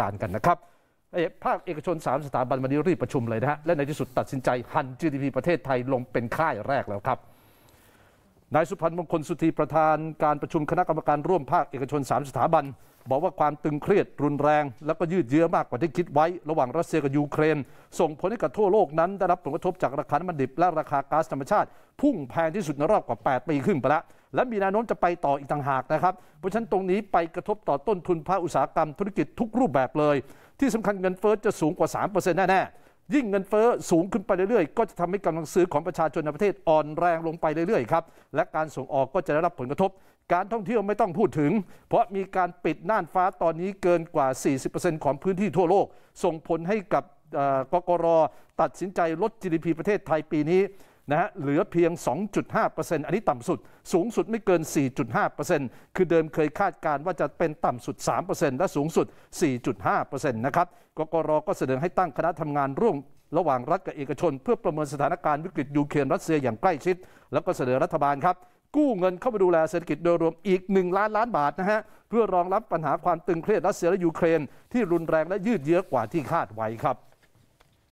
การกันนะครับภาคเอกชน 3 สถาบันวันนี้รีบประชุมเลยนะฮะและในที่สุดตัดสินใจหัน GDP ประเทศไทยลงเป็นค่ายแรกแล้วครับ นายสุพันธ์มงคลสุธีประธานการประชุมคณะกรรมการร่วมภาคเอกชน 3 สถาบันบอกว่าความตึงเครียดรุนแรงแล้วก็ยืดเยื้อมากกว่าที่คิดไว้ ระหว่างรัสเซียกับยูเครนส่งผลให้กับทั่วโลกนั้นได้รับผลกระทบจากราคาน้ำมันดิบ และราคาก๊าซธรรมชาติ พุ่งแพงที่สุดในรอบกว่า 8 ปีขึ้นไปแล้วและมีแนวโน้มจะไปต่ออีกต่างหากนะครับเพราะฉะนั้นตรงนี้ไปกระทบต่อต้นทุนภาคอุตสาหกรรมธุรกิจทุกรูปแบบเลย ที่สำคัญเงินเฟ้อจะสูงกว่า3%แน่ๆยิ่งเงินเฟ้อสูงขึ้นไปเรื่อยๆ ก็จะทำให้กำลังซื้อของประชาชนในประเทศ อ่อนแรงลงไปเรื่อยๆ ครับ และการส่งออกก็จะได้รับผลกระทบ การท่องเที่ยวไม่ต้องพูดถึง เพราะมีการปิดน่านฟ้าตอนนี้เกินกว่า 40%ของพื้นที่ทั่วโลก ส่งผลให้กับกกร ตัดสินใจลด GDP ประเทศไทยปีนี้นะฮะเหลือเพียง 2.5%อันนี้ต่ำสุด สูงสุดไม่เกิน 4.5%คือเดิมเคยคาดการว่าจะเป็นต่ำสุด 3%และสูงสุด 4.5%นะครับ กกร ก็เสนอให้ตั้งคณะทำงานร่วม ระหว่างรัฐกับเอกชน เพื่อประเมินสถานการณ์วิกฤตยูเครนรัสเซียอย่างใกล้ชิด แล้วก็เสนอรัฐบาลครับ กู้เงินเข้ามาดูแลเศรษฐกิจโดยรวมอีก 1 ล้านล้านบาทนะฮะ เพื่อรองรับปัญหาความตึงเครียดรัสเซียและยูเครนที่รุนแรงและยืดเยื้อกว่าที่คาดไว้ครับ